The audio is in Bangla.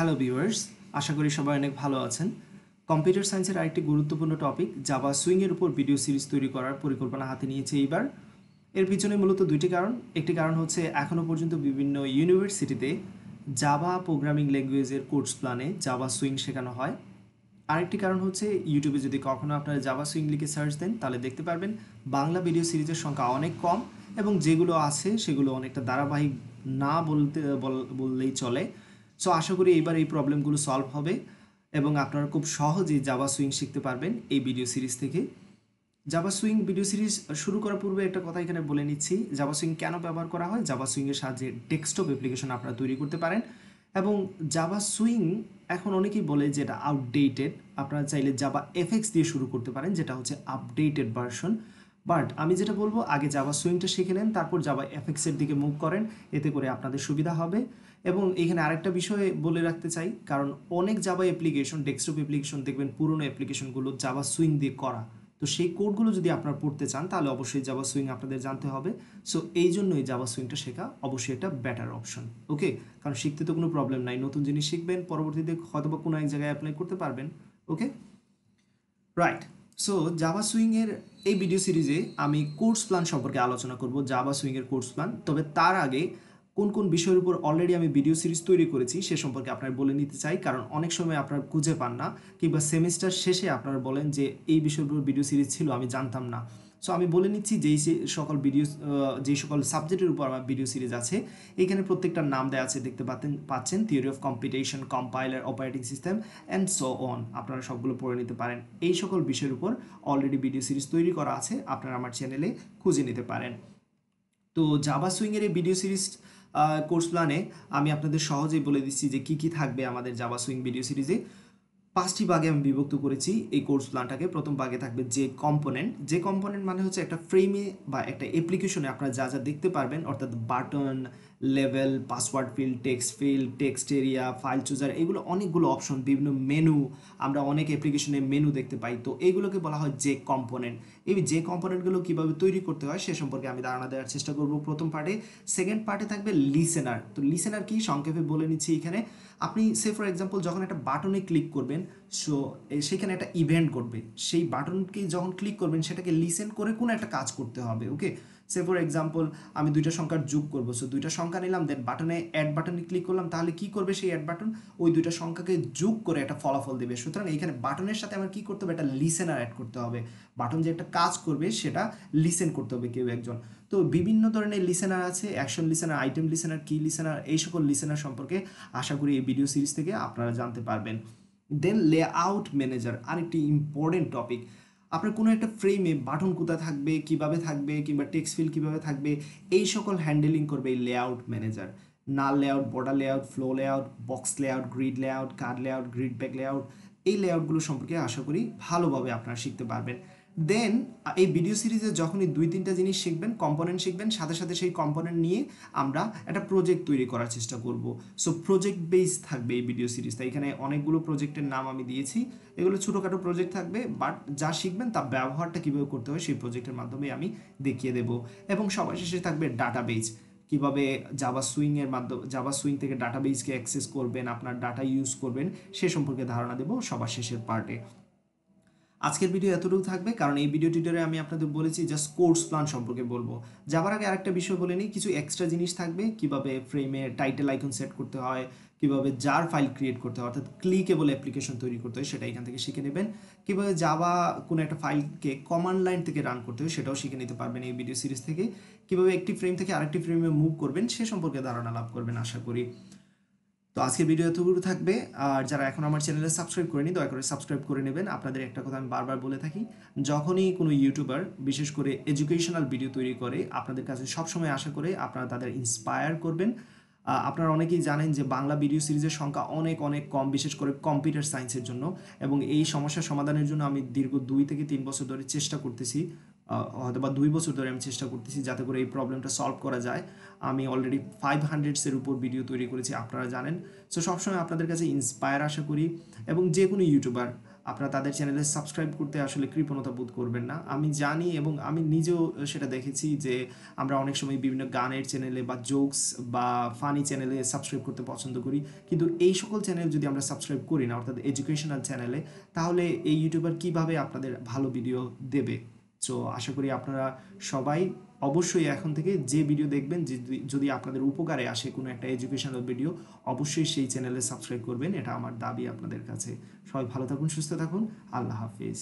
হ্যালো ভিউয়ার্স আশা করি সবাই অনেক ভালো আছেন কম্পিউটার সায়েন্সের আরেকটি গুরুত্বপূর্ণ টপিক জাভা সুইংয়ের উপর ভিডিও সিরিজ তৈরি করার পরিকল্পনা হাতে নিয়েছে এইবার এর পিছনে মূলত দুইটি কারণ একটি কারণ হচ্ছে এখনও পর্যন্ত বিভিন্ন ইউনিভার্সিটিতে জাভা প্রোগ্রামিং ল্যাঙ্গুয়েজের কোর্স প্ল্যানে জাভা সুইং শেখানো হয় আরেকটি কারণ হচ্ছে ইউটিউবে যদি কখনও আপনারা জাভা সুইং লিখে সার্চ দেন তাহলে দেখতে পারবেন বাংলা ভিডিও সিরিজের সংখ্যা অনেক কম এবং যেগুলো আছে সেগুলো অনেকটা ধারাবাহিক না বলতে বললেই চলে সো আশা করি এইবার এই প্রবলেমগুলো সলভ হবে এবং আপনারা খুব সহজেই জাবা সুইং শিখতে পারবেন এই ভিডিও সিরিজ থেকে জাবা সুইং ভিডিও সিরিজ শুরু করার পূর্বে একটা কথা এখানে বলে নিচ্ছি জাবা সুইং কেন ব্যবহার করা হয় জাবা সুইংয়ের সাহায্যে ডেস্কটপ অ্যাপ্লিকেশন আপনারা তৈরি করতে পারেন এবং জাবা সুইং এখন অনেকেই বলে যে এটা আপনারা চাইলে জাবা এফএক্স দিয়ে শুরু করতে পারেন যেটা হচ্ছে আপডেটেড ভার্সন বাট আমি যেটা বলবো আগে জাবা সুইংটা শিখে নেন তারপর জাবা এফএক্সের দিকে মুভ করেন এতে করে আপনাদের সুবিধা হবে এবং এখানে আরেকটা বিষয়ে বলে রাখতে চাই কারণ অনেক জাবা অ্যাপ্লিকেশন ডেস্কটপ অ্যাপ্লিকেশন দেখবেন পুরনো অ্যাপ্লিকেশনগুলো জাবা সুইং দিয়ে করা তো সেই কোডগুলো যদি আপনারা পড়তে চান তাহলে অবশ্যই জাবা সুইং আপনাদের জানতে হবে সো এই জন্যই জাবা সুইংটা শেখা অবশ্যই একটা বেটার অপশন ওকে কারণ শিখতে তো কোনো প্রবলেম নাই নতুন জিনিস শিখবেন পরবর্তীতে হয়তো বা কোনো এক জায়গায় অ্যাপ্লাই করতে পারবেন ওকে রাইট সো জাবা সুইংয়ের এই ভিডিও সিরিজে আমি কোর্স প্ল্যান সম্পর্কে আলোচনা করব জাভা সুইংয়ের কোর্স প্ল্যান তবে তার আগে কোন কোন বিষয়ের উপর অলরেডি আমি ভিডিও সিরিজ তৈরি করেছি সে সম্পর্কে আপনার বলে নিতে চাই কারণ অনেক সময় আপনার খুঁজে পান না কিংবা সেমিস্টার শেষে আপনারা বলেন যে এই বিষয়ের উপর ভিডিও সিরিজ ছিল আমি জানতাম না সো আমি বলে নিচ্ছি যেই সকল ভিডিও যেই সকল সাবজেক্টের উপর আমার ভিডিও সিরিজ আছে এখানে প্রত্যেকটার নাম দেওয়া আছে দেখতে পাচ্ছেন পাচ্ছেন theory of competition compiler operating system and so on আপনারা সবগুলো পড়ে নিতে পারেন এই সকল বিষয়ের উপর অলরেডি ভিডিও সিরিজ তৈরি করা আছে আপনারা আমার চ্যানেলে খুঁজে নিতে পারেন তো জাবা সুইংয়ের এই ভিডিও সিরিজ কোর্স প্ল্যানে আমি আপনাদের সহজেই বলে দিচ্ছি যে কি কি থাকবে আমাদের জাভা সুইং ভিডিও সিরিজে পাঁচটি ভাগে আমি বিভক্ত করেছি এই কোর্স প্ল্যানটাকে প্রথম ভাগে থাকবে যে কম্পোনেন্ট যে কম্পোনেন্ট মানে হচ্ছে একটা ফ্রেমে বা একটা অ্যাপ্লিকেশনে আপনারা যা যা দেখতে পারবেন অর্থাৎ বাটন লেভেল password field text field text area file chooser এগুলো অনেকগুলো অপশন বিভিন্ন মেনু আমরা অনেক অ্যাপ্লিকেশনে মেনু দেখতে পাই তো এইগুলোকে বলা হয় যে কম্পোনেন্ট এই যে কম্পোনেন্টগুলো কীভাবে তৈরি করতে হয় সে সম্পর্কে আমি ধারণা দেওয়ার চেষ্টা করব প্রথম পার্টে সেকেন্ড পার্টে থাকবে লিসেনার তো লিসেনার কি সংক্ষেপে বলে নিচ্ছি এখানে আপনি সে ফর এক্সাম্পল যখন একটা বাটনে ক্লিক করবেন সো সেখানে একটা ইভেন্ট ঘটবে সেই বাটনকে যখন ক্লিক করবেন সেটাকে লিসেন করে কোনো একটা কাজ করতে হবে ওকে সে ফর এক্সাম্পল আমি দুইটা সংখ্যার যোগ করবো সো দুইটা সংখ্যা নিলাম দেন বাটনে অ্যাড বাটনে ক্লিক করলাম তাহলে কি করবে সেই অ্যাড বাটন ওই দুইটা সংখ্যাকে যোগ করে একটা ফলাফল দেবে সুতরাং এখানে বাটনের সাথে আমার কি করতে হবে একটা লিসেনার অ্যাড করতে হবে বাটন যে একটা কাজ করবে সেটা লিসেন করতে হবে কেউ একজন তো বিভিন্ন ধরনের লিসেনার আছে action listener item listener key listener এই সকল লিসেনার সম্পর্কে আশা করি এই ভিডিও সিরিজ থেকে আপনারা জানতে পারবেন দেন লেআউট ম্যানেজার আরেকটি ইম্পর্টেন্ট টপিক আপনার কোনো একটা ফ্রেমে বাটন কোথায় থাকবে কিভাবে থাকবে কিংবা টেক্সট ফিল কীভাবে থাকবে এই সকল হ্যান্ডেলিং করবে এই layout manager null layout border layout flow layout box layout grid layout card layout grid bag layout এই লেআউটগুলো সম্পর্কে আশা করি ভালোভাবে আপনারা শিখতে পারবেন দেন এই ভিডিও সিরিজে যখনই দুই তিনটা জিনিস শিখবেন কম্পোনেন্ট শিখবেন সাথে সাথে সেই কম্পোনেন্ট নিয়ে আমরা একটা প্রজেক্ট তৈরি করার চেষ্টা করব সো প্রজেক্ট বেস থাকবে এই ভিডিও সিরিজটা এখানে অনেকগুলো প্রজেক্টের নাম আমি দিয়েছি এগুলো ছোটোখাটো প্রজেক্ট থাকবে বাট যা শিখবেন তা ব্যবহারটা কীভাবে করতে হয় সেই প্রজেক্টের মাধ্যমে আমি দেখিয়ে দেব এবং সবার শেষে থাকবে ডাটা ডাটাবেজ কীভাবে জাবা সুইংয়ের মাধ্যমে জাবা সুইং থেকে ডাটা বেজকে অ্যাক্সেস করবেন আপনার ডাটা ইউজ করবেন সে সম্পর্কে ধারণা দেব সবার শেষের পার্টে আজকের ভিডিও এতটুকু থাকবে কারণ এই ভিডিও টিউটারে আমি আপনাদের বলেছি জাস্ট কোর্স প্ল্যান সম্পর্কে বলবো যাবার আগে আরেকটা বিষয় বলে নিই কিছু এক্সট্রা জিনিস থাকবে কিভাবে ফ্রেমে টাইটেল আইকন সেট করতে হয় কিভাবে জার ফাইল ক্রিয়েট করতে হয় অর্থাৎ ক্লিকেবল অ্যাপ্লিকেশন তৈরি করতে হয় সেটা এখান থেকে শিখে নেবেন কীভাবে যাওয়া কোনো একটা ফাইলকে কমান্ড লাইন থেকে রান করতে হয় সেটাও শিখে নিতে পারবেন এই ভিডিও সিরিজ থেকে কিভাবে একটি ফ্রেম থেকে আরেকটি ফ্রেমে মুভ করবেন সে সম্পর্কে ধারণা লাভ করবেন আশা করি তো আজকে ভিডিও এতগুলো থাকবে আর যারা এখন আমার চ্যানেলে সাবস্ক্রাইব করেনি দয়া করে সাবস্ক্রাইব করে নেবেন আপনাদের একটা কথা আমি বারবার বলে থাকি যখনই কোনো ইউটিউবার বিশেষ করে এডুকেশনাল ভিডিও তৈরি করে আপনাদের কাছে সবসময় আশা করে আপনারা তাদের ইন্সপায়ার করবেন আপনারা অনেকেই জানেন যে বাংলা ভিডিও সিরিজের সংখ্যা অনেক অনেক কম বিশেষ করে কম্পিউটার সায়েন্সের জন্য এবং এই সমস্যা সমাধানের জন্য আমি দীর্ঘ দুই থেকে তিন বছর ধরে চেষ্টা করতেছি হয়তো বা দুই বছর ধরে আমি চেষ্টা করতেছি যাতে করে এই প্রবলেমটা সলভ করা যায় আমি অলরেডি ফাইভ হান্ড্রেডসের উপর ভিডিও তৈরি করেছি আপনারা জানেন সো সবসময় আপনাদের কাছে ইন্সপায়ার আশা করি এবং যে কোনো ইউটিউবার আপনারা তাদের চ্যানেলে সাবস্ক্রাইব করতে আসলে কৃপণতা বোধ করবেন না আমি জানি এবং আমি নিজেও সেটা দেখেছি যে আমরা অনেক সময় বিভিন্ন গানের চ্যানেলে বা জোকস বা ফানি চ্যানেলে সাবস্ক্রাইব করতে পছন্দ করি কিন্তু এই সকল চ্যানেল যদি আমরা সাবস্ক্রাইব করি না অর্থাৎ এডুকেশনাল চ্যানেলে তাহলে এই ইউটিউবার কিভাবে আপনাদের ভালো ভিডিও দেবে সো আশা করি আপনারা সবাই অবশ্যই এখন থেকে যে ভিডিও দেখবেন যদি আপনাদের উপকারে আসে কোনো একটা এডুকেশনাল ভিডিও অবশ্যই সেই চ্যানেলে সাবস্ক্রাইব করবেন এটা আমার দাবি আপনাদের কাছে সবাই ভালো থাকুন সুস্থ থাকুন আল্লাহ হাফিজ